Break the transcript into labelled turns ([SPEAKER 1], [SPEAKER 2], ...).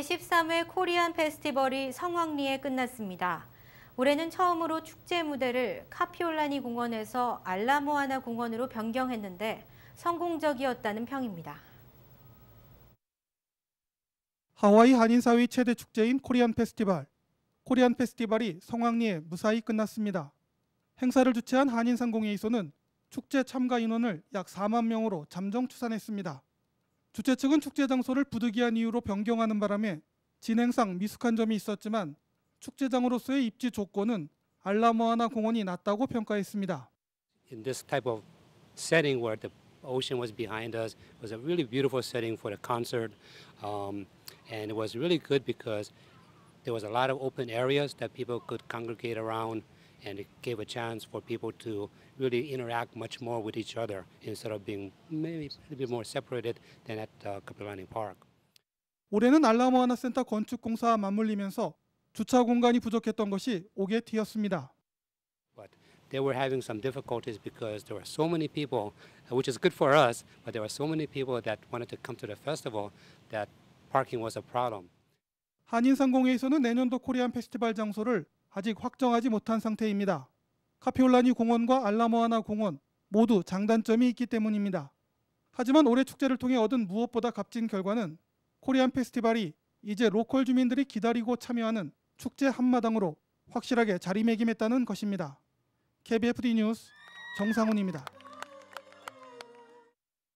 [SPEAKER 1] 제13회 코리안 페스티벌이 성황리에 끝났습니다. 올해는 처음으로 축제 무대를 카피올라니 공원에서 알라모아나 공원으로 변경했는데 성공적이었다는 평입니다.
[SPEAKER 2] 하와이 한인사회 최대 축제인 코리안 페스티벌. 코리안 페스티벌이 성황리에 무사히 끝났습니다. 행사를 주최한 한인상공회의소는 축제 참가 인원을 약 4만 명으로 잠정 추산했습니다. 주최 측은 축제 장소를 부득이한 이유로 변경하는 바람에 진행상 미숙한 점이 있었지만 축제장으로서의 입지 조건은 알라모아나 공원이 낮다고 평가했습니다.
[SPEAKER 3] In this type of setting where the ocean was behind us was a really beautiful setting for the concert um, and it was really good because there was a lot of open areas that people could congregate around and it gave a chance for people to really interact much more with each other instead of being maybe a little bit more separated than at uh, Capilano Park.
[SPEAKER 2] 올해는 알라모 하나 센터 건축 공사와 맞물리면서 주차 공간이 부족했던 것이 옥의 뒤였습니다.
[SPEAKER 3] But they were having some difficulties because there were so many people, uh, which is good for us, but there were so many people that wanted to come to the festival that parking was a problem.
[SPEAKER 2] 한인상공회에서는 내년도 코리안 페스티벌 장소를 아직 확정하지 못한 상태입니다. 카피올라니 공원과 알라모아나 공원 모두 장단점이 있기 때문입니다. 하지만 올해 축제를 통해 얻은 무엇보다 값진 결과는 코리안 페스티벌이 이제 로컬 주민들이 기다리고 참여하는 축제 한마당으로 확실하게 자리매김했다는 것입니다. KBFD 뉴스 정상훈입니다.